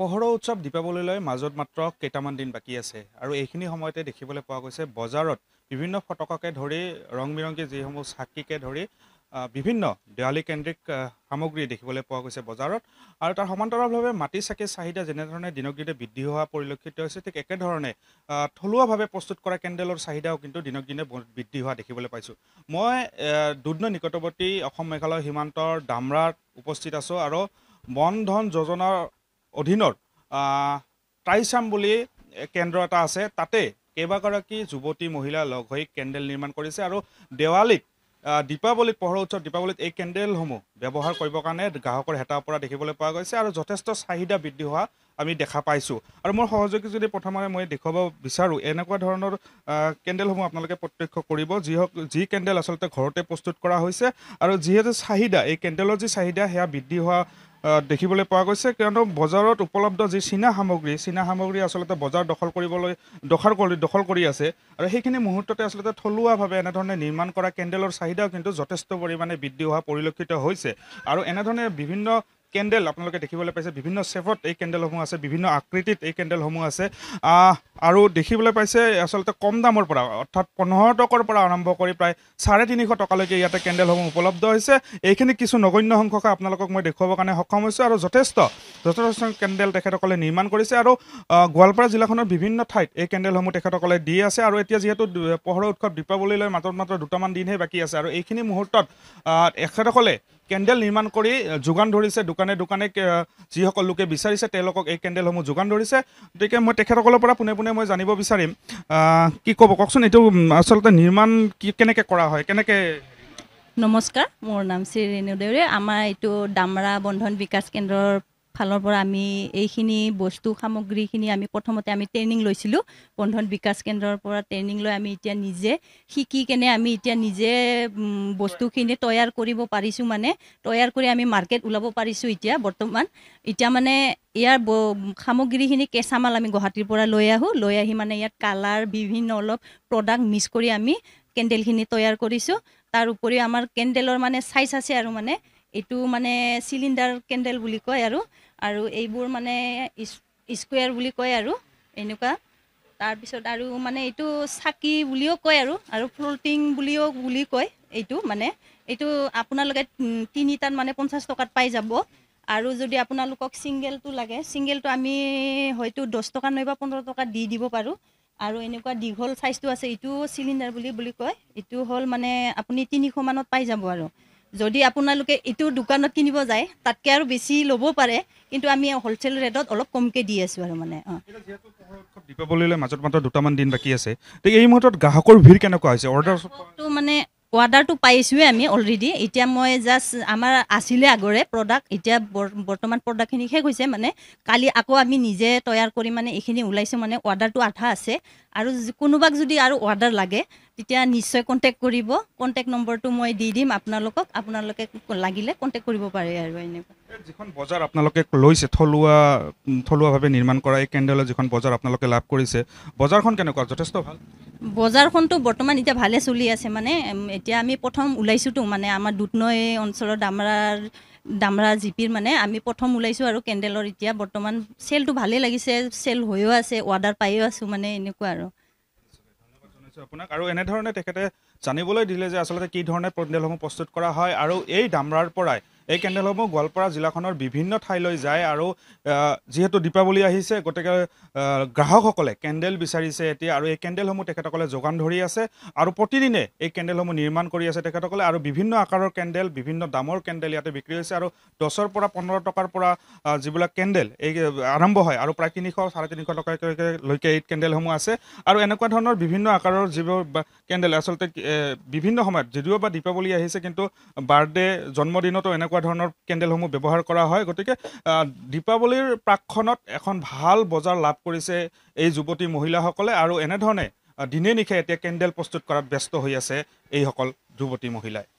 পোহৰৰ উৎসৱ দীপাৱলীলৈ মাজত মাত্ৰ কেইটামান দিন বাকী আছে আৰু এইখিনি সময়তে দেখিবলৈ পোৱা গৈছে বজাৰত বিভিন্ন ফটকাকে ধৰি ৰং বিৰংগী যিসমূহ চাকিকে ধৰি বিভিন্ন দেৱালী কেন্দ্ৰিক সামগ্ৰী দেখিবলৈ পোৱা গৈছে বজাৰত আৰু তাৰ সমান্তৰালভাৱে মাটি চাকিৰ চাহিদা যেনেধৰণে দিনক দিনে বৃদ্ধি হোৱা পৰিলক্ষিত হৈছে ঠিক একেধৰণে থলুৱাভাৱে প্ৰস্তুত কৰা কেণ্ডেলৰ চাহিদাও কিন্তু দিনক দিনে বৃদ্ধি হোৱা দেখিবলৈ পাইছোঁ মই দুধ্ন নিকটৱৰ্তী অসম মেঘালয় সীমান্তৰ দামৰাত উপস্থিত আছোঁ আৰু বন ধন যোজনাৰ অধীনত ট্ৰাইচাম বুলি কেন্দ্ৰ এটা আছে তাতে কেইবাগৰাকী যুৱতী মহিলা লগ হৈ কেণ্ডেল নিৰ্মাণ কৰিছে আৰু দেৱালীত দীপাৱলীত পোহৰ উৎসৱ দীপাৱলীত এই কেণ্ডেলসমূহ ব্যৱহাৰ কৰিবৰ কাৰণে গ্ৰাহকৰ হেতাৰ পৰা দেখিবলৈ পোৱা গৈছে আৰু যথেষ্ট চাহিদা বৃদ্ধি হোৱা আমি দেখা পাইছোঁ আৰু মোৰ সহযোগী যদি প্ৰথমে মই দেখুৱাব বিচাৰোঁ এনেকুৱা ধৰণৰ কেণ্ডেলসমূহ আপোনালোকে প্ৰত্যক্ষ কৰিব যি হওক যি কেণ্ডেল আচলতে ঘৰতে প্ৰস্তুত কৰা হৈছে আৰু যিহেতু চাহিদা এই কেণ্ডেলৰ যি চাহিদা সেয়া বৃদ্ধি হোৱা দেখিবলৈ পোৱা গৈছে কিয়নো বজাৰত উপলব্ধ যি চীনা সামগ্ৰী চীনা সামগ্ৰী আচলতে বজাৰ দখল কৰিবলৈ দখল কৰি দখল কৰি আছে আৰু সেইখিনি মুহূৰ্ততে আচলতে থলুৱাভাৱে এনেধৰণে নিৰ্মাণ কৰা কেণ্ডেলৰ চাহিদাও কিন্তু যথেষ্ট পৰিমাণে বৃদ্ধি হোৱা পৰিলক্ষিত হৈছে আৰু এনেধৰণে বিভিন্ন কেণ্ডেল আপোনালোকে দেখিবলৈ পাইছে বিভিন্ন শ্বেপত এই কেণ্ডেলসমূহ আছে বিভিন্ন আকৃতিত এই কেণ্ডেলসমূহ আছে আৰু দেখিবলৈ পাইছে আচলতে কম দামৰ পৰা অৰ্থাৎ পোন্ধৰ টকাৰ পৰা আৰম্ভ কৰি প্ৰায় চাৰে তিনিশ টকালৈকে ইয়াতে কেণ্ডেলসমূহ উপলব্ধ হৈছে এইখিনি কিছু নগণ্য সংখ্যক আপোনালোকক মই দেখুৱাবৰ কাৰণে সক্ষম হৈছোঁ আৰু যথেষ্ট যথেষ্ট কেণ্ডেল তেখেতসকলে নিৰ্মাণ কৰিছে আৰু গোৱালপাৰা জিলাখনৰ বিভিন্ন ঠাইত এই কেণ্ডেলসমূহ তেখেতসকলে দি আছে আৰু এতিয়া যিহেতু পোহৰৰ উৎসৱ দীপাৱলীলৈ মাত্ৰ মাত্ৰ দুটামান দিনহে বাকী আছে আৰু এইখিনি মুহূৰ্তত তেখেতসকলে কেণ্ডেল নিৰ্মাণ কৰি যোগান ধৰিছে দোকানে দোকানে যিসকল লোকে বিচাৰিছে তেওঁলোকক এই কেণ্ডেলসমূহ যোগান ধৰিছে গতিকে মই তেখেতসকলৰ পৰা পোনে পোনে মই জানিব বিচাৰিম কি ক'ব কওকচোন এইটো আচলতে নিৰ্মাণ কি কেনেকৈ কৰা হয় কেনেকৈ নমস্কাৰ মোৰ নাম শ্ৰী ৰেণু দেউৰী আমাৰ এইটো দামৰা বন্ধন বিকাশ কেন্দ্ৰৰ ফালৰ পৰা আমি এইখিনি বস্তু সামগ্ৰীখিনি আমি প্ৰথমতে আমি ট্ৰেইনিং লৈছিলোঁ বন্ধন বিকাশ কেন্দ্ৰৰ পৰা ট্ৰেইনিং লৈ আমি এতিয়া নিজে শিকি কেনে আমি এতিয়া নিজে বস্তুখিনি তৈয়াৰ কৰিব পাৰিছোঁ মানে তৈয়াৰ কৰি আমি মাৰ্কেট ওলাব পাৰিছোঁ এতিয়া বৰ্তমান এতিয়া মানে ইয়াৰ ব সামগ্ৰীখিনি কেঁচামাল আমি গুৱাহাটীৰ পৰা লৈ আহোঁ লৈ আহি মানে ইয়াত কালাৰ বিভিন্ন অলপ প্ৰডাক্ট মিক্স কৰি আমি কেণ্ডেলখিনি তৈয়াৰ কৰিছোঁ তাৰ উপৰিও আমাৰ কেণ্ডেলৰ মানে চাইজ আছে আৰু মানে এইটো মানে চিলিণ্ডাৰ কেণ্ডেল বুলি কয় আৰু আৰু এইবোৰ মানে স্কুৱেৰ বুলি কয় আৰু এনেকুৱা তাৰপিছত আৰু মানে এইটো চাকি বুলিও কয় আৰু আৰু ফ্লটিং বুলিও বুলি কয় এইটো মানে এইটো আপোনালোকে তিনিটাত মানে পঞ্চাছ টকাত পাই যাব আৰু যদি আপোনালোকক চিংগেলটো লাগে চিংগেলটো আমি হয়তো দহ টকা নহয়বা পোন্ধৰ টকা দি দিব পাৰোঁ আৰু এনেকুৱা দীঘল চাইজটো আছে এইটোও চিলিণ্ডাৰ বুলি বুলি কয় এইটো হ'ল মানে আপুনি তিনিশমানত পাই যাব আৰু যদি আপোনালোকে এইটো দোকানত কিনিব যায় তাতকৈ আৰু বেছি ল'ব পাৰে কিন্তু আমি হ'লচেল ৰেটত অলপ কমকৈ দি আছোঁ আৰু মানে দীপাৱলীলৈ মাজত মাত্ৰ দুটামান দিন বাকী আছে এই মুহূৰ্তত গ্ৰাহকৰ ভিৰ কেনেকুৱা হৈছে অৰ্ডাৰটো মানে অৰ্ডাৰটো পাইছোঁৱে আমি অলৰেডি এতিয়া মই জাষ্ট আমাৰ আছিলে আগৰে প্ৰডাক্ট এতিয়া বৰ্তমান প্ৰডাক্টখিনি শেষ হৈছে মানে কালি আকৌ আমি নিজে তৈয়াৰ কৰি মানে এইখিনি ওলাইছোঁ মানে অৰ্ডাৰটো আধা আছে আৰু কোনোবাক যদি আৰু অৰ্ডাৰ লাগে তেতিয়া নিশ্চয় কণ্টেক্ট কৰিব কণ্টেক্ট নম্বৰটো মই দি দিম আপোনালোকক আপোনালোকে লাগিলে কণ্টেক্ট কৰিব পাৰে আৰু এনেকুৱা যিখন বজাৰ আপোনালোকে লৈছে থলুৱা থলুৱাভাৱে নিৰ্মাণ কৰা এই কেণ্ডেলৰ যিখন বজাৰ আপোনালোকে লাভ কৰিছে বজাৰখন কেনেকুৱা যথেষ্ট ভাল বজাৰখনতো বৰ্তমান এতিয়া ভালে চলি আছে মানে এতিয়া আমি প্ৰথম ওলাইছোঁতো মানে আমাৰ দুটনৈ অঞ্চলৰ দামৰাৰ দামৰা জিপিৰ মানে আমি প্ৰথম ওলাইছোঁ আৰু কেণ্ডেলৰ এতিয়া বৰ্তমান চেলটো ভালেই লাগিছে চেল হৈও আছে অৰ্ডাৰ পায়ো আছোঁ মানে এনেকুৱা আৰু আছে আপোনাক আৰু এনেধৰণে তেখেতে জানিবলৈ দিলে যে আচলতে কি ধৰণে পেণ্ডেলসমূহ প্ৰস্তুত কৰা হয় আৰু এই ডামৰাৰ পৰাই এই কেন্দ্ৰসমূহ গোৱালপাৰা জিলাখনৰ বিভিন্ন ঠাইলৈ যায় আৰু যিহেতু দীপাৱলী আহিছে গতিকে গ্ৰাহকসকলে কেণ্ডেল বিচাৰিছে এতিয়া আৰু এই কেণ্ডেলসমূহ তেখেতসকলে যোগান ধৰি আছে আৰু প্ৰতিদিনে এই কেণ্ডেলসমূহ নিৰ্মাণ কৰি আছে তেখেতসকলে আৰু বিভিন্ন আকাৰৰ কেণ্ডেল বিভিন্ন দামৰ কেণ্ডেল ইয়াতে বিক্ৰী হৈছে আৰু দহৰ পৰা পোন্ধৰ টকাৰ পৰা যিবিলাক কেণ্ডেল এই আৰম্ভ হয় আৰু প্ৰায় তিনিশ চাৰে তিনিশ টকালৈকে এই কেণ্ডেলসমূহ আছে আৰু এনেকুৱা ধৰণৰ বিভিন্ন আকাৰৰ যিবোৰ কেণ্ডেল আচলতে বিভিন্ন সময়ত যদিও বা দীপাৱলী আহিছে কিন্তু বাৰ্থডে জন্মদিনতো এনেকুৱা এনেকুৱা ধৰণৰ কেণ্ডেলসমূহ ব্যৱহাৰ কৰা হয় গতিকে দীপাৱলীৰ প্ৰাকখনত এখন ভাল বজাৰ লাভ কৰিছে এই যুৱতী মহিলাসকলে আৰু এনেধৰণে দিনে নিশাই এতিয়া কেণ্ডেল প্ৰস্তুত কৰাত ব্যস্ত হৈ আছে এইসকল যুৱতী মহিলাই